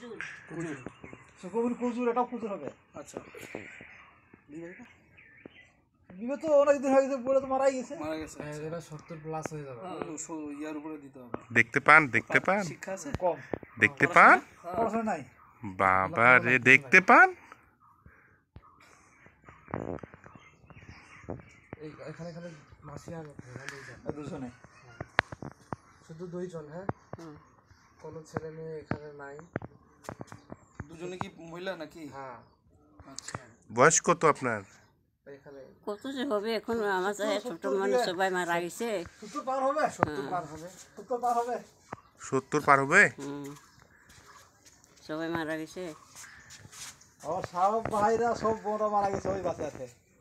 কুজুর কুজুর কুজুর হবে আচ্ছা অনেক দিন তো মারাই গেছে মারা গেছে হ্যাঁ, আচ্ছা। এটা 70 প্লাস হয়ে যাবে হ্যাঁ, ইয়ার উপরে দিতে হবে দেখতে পান দেখতে পান শিক্ষা আছে কম দেখতে পান হ্যাঁ। নাই বাবা রে দেখতে পান এখানে এখানে মাসি আর দুজনে শুধু দুইজন হ্যাঁ কোনো ছেলে মেয়ে এখানে নাই দুজনে কি মহিলা নাকি হ্যাঁ আচ্ছা। বয়স কত আপনার কত যে হবে এখন আমার চাই হ্যাঁ, ছোট মানুষ সবাই মারা গেছে সত্তর পার হবে সত্তর পার হবে সত্তর পার হবে সত্তর পার হবে সবাই মারা গেছে আমার সব ভাইরা সব বোনরা মারা গেছে ওই বাসে